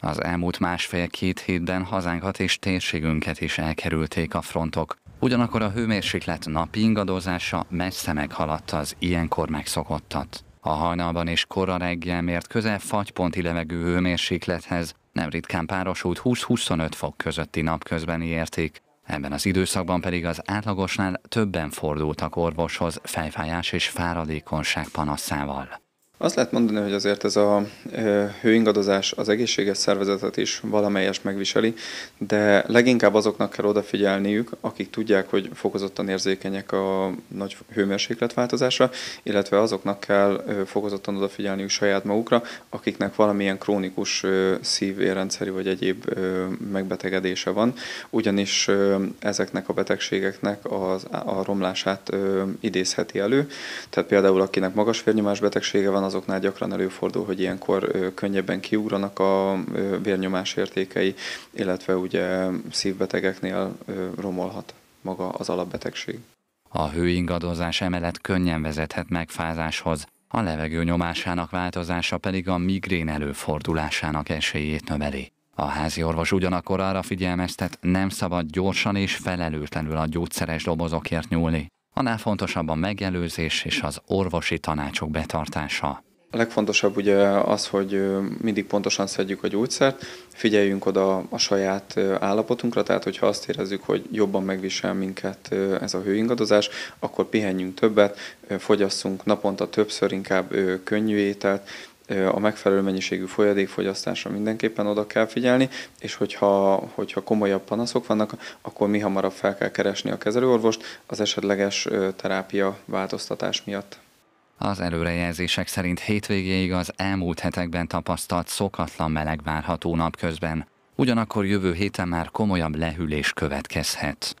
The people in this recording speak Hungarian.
Az elmúlt másfél-két hétben hazánkat és térségünket is elkerülték a frontok. Ugyanakkor a hőmérséklet napi ingadozása messze meghaladta az ilyenkor megszokottat. A hajnalban és kora reggel mért közel fagyponti levegő hőmérséklethez nem ritkán párosult 20-25 fok közötti napközbeni érték, ebben az időszakban pedig az átlagosnál többen fordultak orvoshoz fejfájás és fáradékonyság panaszával. Azt lehet mondani, hogy azért ez a hőingadozás az egészséges szervezetet is valamelyes megviseli, de leginkább azoknak kell odafigyelniük, akik tudják, hogy fokozottan érzékenyek a nagy hőmérsékletváltozásra, illetve azoknak kell fokozottan odafigyelniük saját magukra, akiknek valamilyen krónikus szívérrendszeri vagy egyéb megbetegedése van, ugyanis ezeknek a betegségeknek az, a romlását idézheti elő. Tehát például akinek magas vérnyomás betegsége van, azoknál gyakran előfordul, hogy ilyenkor könnyebben kiugranak a vérnyomás értékei, illetve ugye szívbetegeknél romolhat maga az alapbetegség. A hőingadozás emellett könnyen vezethet megfázáshoz, a levegő nyomásának változása pedig a migrén előfordulásának esélyét növeli. A házi orvos ugyanakkor arra figyelmeztet, nem szabad gyorsan és felelőtlenül a gyógyszeres dobozokért nyúlni annál fontosabb a megelőzés és az orvosi tanácsok betartása. A legfontosabb ugye az, hogy mindig pontosan szedjük a gyógyszert, figyeljünk oda a saját állapotunkra, tehát hogyha azt érezzük, hogy jobban megvisel minket ez a hőingadozás, akkor pihenjünk többet, fogyasszunk naponta többször inkább könnyű ételt, a megfelelő mennyiségű folyadékfogyasztásra mindenképpen oda kell figyelni, és hogyha, hogyha komolyabb panaszok vannak, akkor mi hamarabb fel kell keresni a kezelőorvost az esetleges terápia változtatás miatt. Az előrejelzések szerint hétvégéig az elmúlt hetekben tapasztalt szokatlan meleg várható napközben. Ugyanakkor jövő héten már komolyabb lehűlés következhet.